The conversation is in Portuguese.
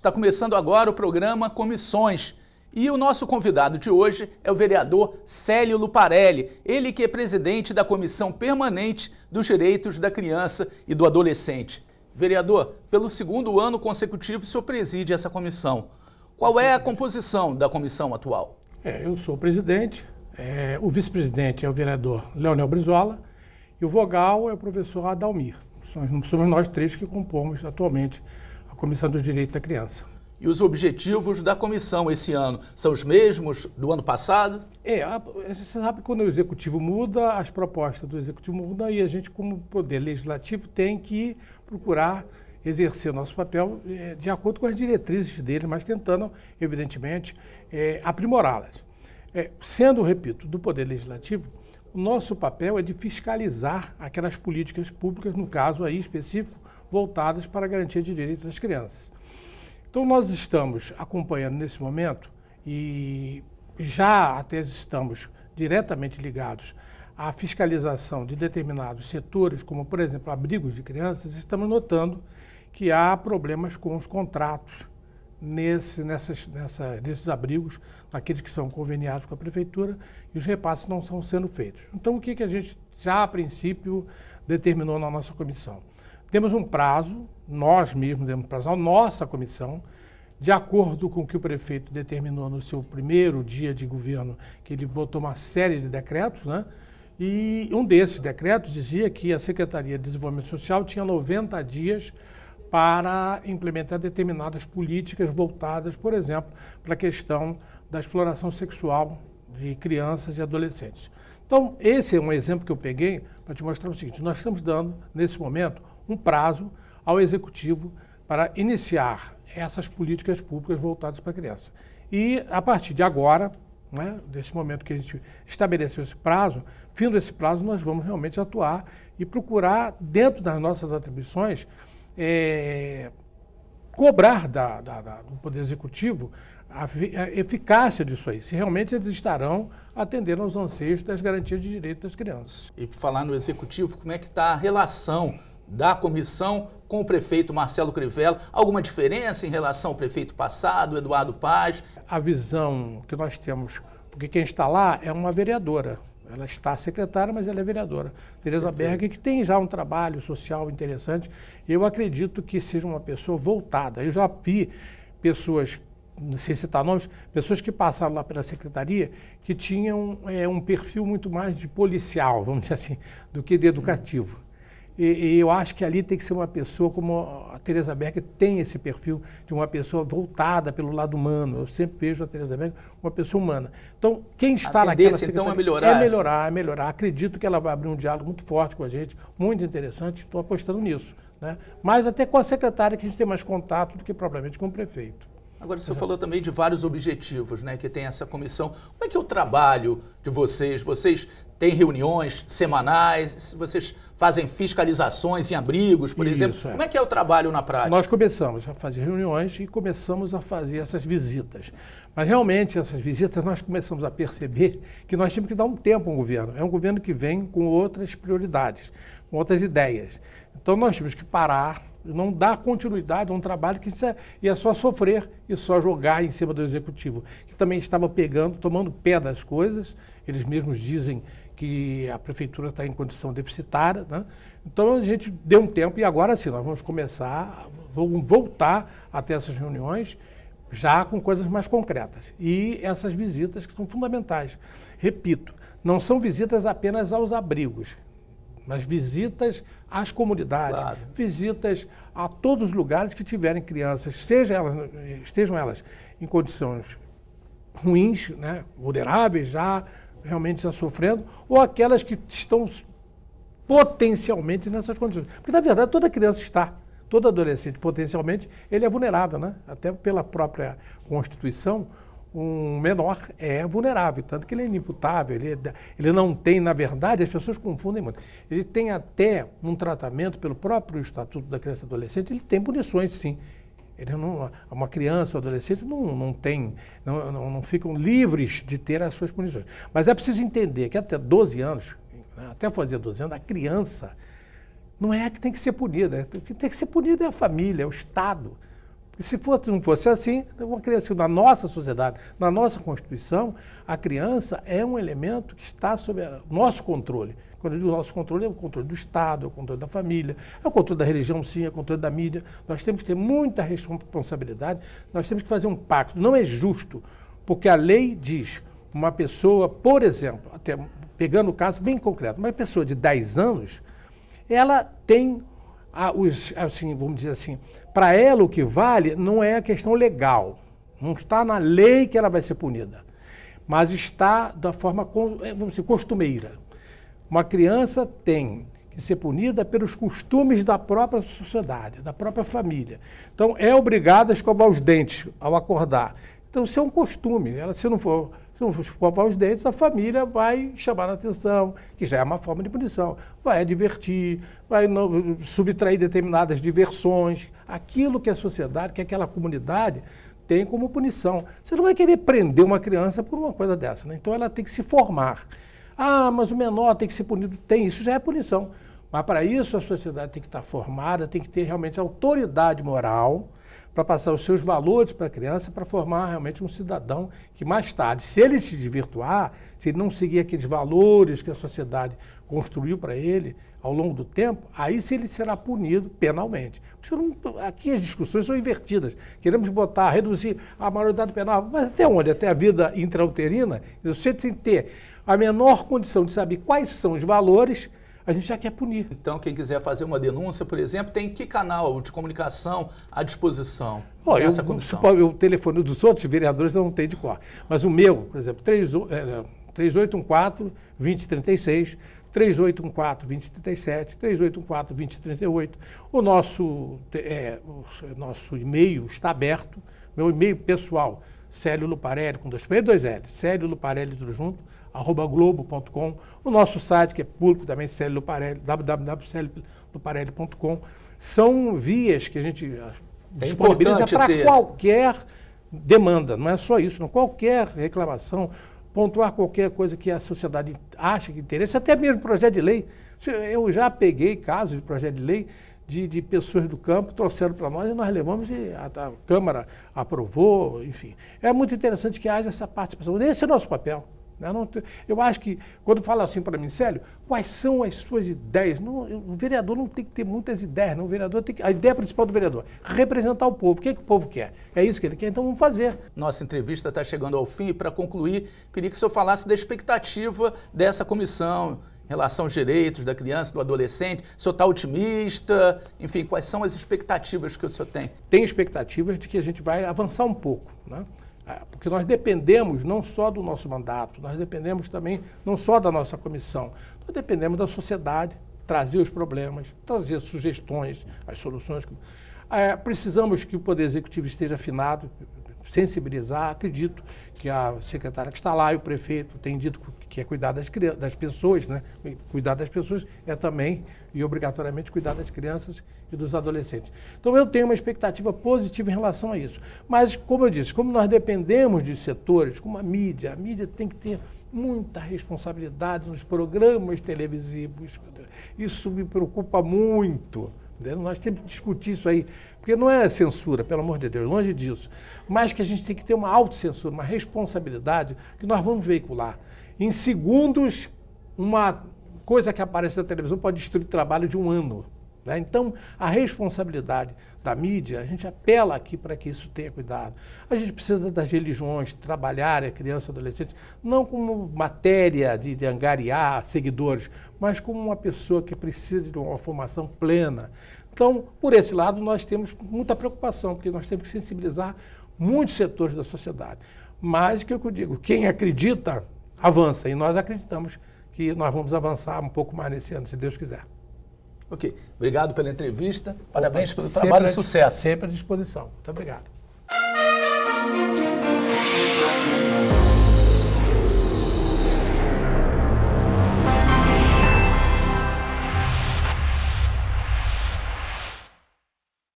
Está começando agora o programa Comissões. E o nosso convidado de hoje é o vereador Célio Luparelli, ele que é presidente da Comissão Permanente dos Direitos da Criança e do Adolescente. Vereador, pelo segundo ano consecutivo o senhor preside essa comissão. Qual é a composição da comissão atual? É, eu sou o presidente, é, o vice-presidente é o vereador Leonel Brizola e o vogal é o professor Adalmir. Somos, somos nós três que compomos atualmente a Comissão dos Direitos da Criança. E os objetivos da comissão esse ano são os mesmos do ano passado? É, você sabe que quando o executivo muda, as propostas do executivo mudam e a gente, como poder legislativo, tem que procurar exercer o nosso papel é, de acordo com as diretrizes dele, mas tentando, evidentemente, é, aprimorá-las. É, sendo, repito, do poder legislativo, o nosso papel é de fiscalizar aquelas políticas públicas, no caso aí específico, voltadas para a garantia de direitos das crianças. Então, nós estamos acompanhando nesse momento e já até estamos diretamente ligados à fiscalização de determinados setores, como, por exemplo, abrigos de crianças, estamos notando que há problemas com os contratos nesse, nessas, nessa, nesses abrigos, naqueles que são conveniados com a prefeitura, e os repasses não estão sendo feitos. Então, o que, que a gente já, a princípio, determinou na nossa comissão? Temos um prazo, nós mesmos temos prazo, a nossa comissão, de acordo com o que o prefeito determinou no seu primeiro dia de governo, que ele botou uma série de decretos, né? E um desses decretos dizia que a Secretaria de Desenvolvimento Social tinha 90 dias para implementar determinadas políticas voltadas, por exemplo, para a questão da exploração sexual de crianças e adolescentes. Então, esse é um exemplo que eu peguei para te mostrar o seguinte: nós estamos dando, nesse momento, um prazo ao executivo para iniciar essas políticas públicas voltadas para a criança. E a partir de agora, né, desse momento que a gente estabeleceu esse prazo, fim desse prazo nós vamos realmente atuar e procurar, dentro das nossas atribuições, é, cobrar da, da, da, do Poder Executivo a, a, eficácia disso aí, se realmente eles estarão atendendo aos anseios das garantias de direito das crianças. E por falar no Executivo, como é que está a relação da comissão com o prefeito Marcelo Crivella. Alguma diferença em relação ao prefeito passado, Eduardo Paz? A visão que nós temos, porque quem está lá é uma vereadora. Ela está secretária, mas ela é vereadora. Tereza Berg, que tem já um trabalho social interessante, eu acredito que seja uma pessoa voltada. Eu já vi pessoas não sei citar nomes, pessoas que passaram lá pela secretaria que tinham é, um perfil muito mais de policial, vamos dizer assim, do que de educativo. E, e, eu acho que ali tem que ser uma pessoa como a Teresa Becker tem esse perfil de uma pessoa voltada pelo lado humano. Eu sempre vejo a Teresa Becker uma pessoa humana. Então, quem está a naquela então é melhorar. É melhorar, é melhorar. Acredito que ela vai abrir um diálogo muito forte com a gente, muito interessante. Estou apostando nisso. Né? Mas até com a secretária que a gente tem mais contato do que propriamente com o prefeito. Agora, o senhor falou também de vários objetivos né, que tem essa comissão. Como é que é o trabalho de vocês? Vocês têm reuniões semanais? Vocês fazem fiscalizações em abrigos, por Isso, exemplo? É. Como é que é o trabalho na prática? Nós começamos a fazer reuniões e começamos a fazer essas visitas. Mas realmente, essas visitas, nós começamos a perceber que nós temos que dar um tempo ao governo. É um governo que vem com outras prioridades, com outras ideias. Então, nós temos que parar não dá continuidade a um trabalho que ia é, é só sofrer e só jogar em cima do executivo, que também estava pegando, tomando pé das coisas. Eles mesmos dizem que a prefeitura está em condição deficitária. Né? Então a gente deu um tempo e agora sim nós vamos começar, vamos voltar até essas reuniões já com coisas mais concretas. E essas visitas que são fundamentais. Repito, não são visitas apenas aos abrigos, mas visitas às comunidades, claro. visitas a todos os lugares que tiverem crianças, seja elas, estejam elas em condições ruins, né, vulneráveis já, realmente já sofrendo, ou aquelas que estão potencialmente nessas condições. Porque, na verdade, toda criança está, todo adolescente, potencialmente, ele é vulnerável, né? até pela própria Constituição, um menor é vulnerável, tanto que ele é inimputável, ele, é ele não tem, na verdade, as pessoas confundem muito. Ele tem até um tratamento pelo próprio Estatuto da Criança e Adolescente, ele tem punições, sim. Ele não, uma criança ou adolescente não, não tem, não, não, não ficam livres de ter as suas punições. Mas é preciso entender que até 12 anos, até fazer 12 anos, a criança não é a que tem que ser punida. O que tem que ser punida é a família, é o Estado. E se fosse, não fosse assim, então uma criança, na nossa sociedade, na nossa Constituição, a criança é um elemento que está sob nosso controle. Quando eu digo nosso controle, é o controle do Estado, é o controle da família, é o controle da religião, sim, é o controle da mídia. Nós temos que ter muita responsabilidade, nós temos que fazer um pacto. Não é justo, porque a lei diz uma pessoa, por exemplo, até pegando o caso bem concreto, uma pessoa de 10 anos, ela tem a, ah, os, assim, ah, vamos dizer assim, para ela o que vale não é a questão legal, não está na lei que ela vai ser punida, mas está da forma, eh, vamos dizer, costumeira. Uma criança tem que ser punida pelos costumes da própria sociedade, da própria família. Então, é obrigada a escovar os dentes ao acordar. Então, isso é um costume. Ela, se não for se não escovar os dentes, a família vai chamar a atenção, que já é uma forma de punição. Vai advertir, vai subtrair determinadas diversões, aquilo que a sociedade, que aquela comunidade tem como punição. Você não vai querer prender uma criança por uma coisa dessa, né? Então ela tem que se formar. Ah, mas o menor tem que ser punido. Tem, isso já é punição. Mas para isso a sociedade tem que estar formada, tem que ter realmente autoridade moral para passar os seus valores para a criança, para formar realmente um cidadão que mais tarde, se ele se desvirtuar, se ele não seguir aqueles valores que a sociedade construiu para ele ao longo do tempo, aí se ele será punido penalmente. aqui as discussões são invertidas. Queremos botar, reduzir a maioridade penal, mas até onde? Até a vida intrauterina? Você tem que ter a menor condição de saber quais são os valores a gente já quer punir. Então, quem quiser fazer uma denúncia, por exemplo, tem que canal de comunicação à disposição? Oh, eu, pode, o telefone dos outros vereadores eu não tem de cor. Mas o meu, por exemplo, é, 3814-2036, 3814-2037, 3814-2038. O nosso, é, o é, nosso e-mail está aberto, meu e-mail pessoal, Célio Luparelli, com dois P, dois L, Célio Luparelli, tudo junto, arroba globo.com, o nosso site que é público também, Célio Luparelli, www.celioluparelli.com, são vias que a gente ah, é disponibiliza para qualquer demanda, não é só isso, não, qualquer reclamação, pontuar qualquer coisa que a sociedade acha que interessa, até mesmo projeto de lei. Eu já peguei casos de projeto de lei de, de pessoas do campo trouxeram para nós e nós levamos e a, a, Câmara aprovou, enfim. É muito interessante que haja essa participação. Esse é o nosso papel. Né? Não, eu acho que, quando fala assim para mim, Célio, quais são as suas ideias? Não, o vereador não tem que ter muitas ideias, não. O vereador tem que, a ideia principal do vereador é representar o povo. O que, é que o povo quer? É isso que ele quer, então vamos fazer. Nossa entrevista está chegando ao fim e, para concluir, queria que o senhor falasse da expectativa dessa comissão relação aos direitos da criança, do adolescente? O senhor está otimista? Enfim, quais são as expectativas que o senhor tem? Tem expectativas de que a gente vai avançar um pouco, né? Ah, porque nós dependemos não só do nosso mandato, nós dependemos também não só da nossa comissão, nós dependemos da sociedade trazer os problemas, trazer as sugestões, as soluções. É, precisamos que o Poder Executivo esteja afinado, sensibilizar. Acredito que a secretária que está lá e o prefeito têm dito que é cuidar das, crianças, das pessoas, né? E cuidar das pessoas é também e obrigatoriamente cuidar das crianças e dos adolescentes. Então eu tenho uma expectativa positiva em relação a isso. Mas, como eu disse, como nós dependemos de setores, como a mídia, a mídia tem que ter muita responsabilidade nos programas televisivos. Isso me preocupa muito. Nós temos que discutir isso aí. Porque não é censura, pelo amor de Deus, longe disso. Mas que a gente tem que ter uma autocensura, uma responsabilidade que nós vamos veicular. Em segundos, uma coisa que aparece na televisão pode destruir o trabalho de um ano. Né? Então, a responsabilidade da mídia, a gente apela aqui para que isso tenha cuidado. A gente precisa das religiões, trabalhar a é criança e adolescente, não como matéria de, de angariar seguidores, mas como uma pessoa que precisa de uma formação plena, então, por esse lado, nós temos muita preocupação, porque nós temos que sensibilizar muitos setores da sociedade. Mas, que eu digo, quem acredita, avança. E nós acreditamos que nós vamos avançar um pouco mais nesse ano, se Deus quiser. Ok. Obrigado pela entrevista. Parabéns Opa, pelo trabalho e sucesso. Sempre à disposição. Muito obrigado.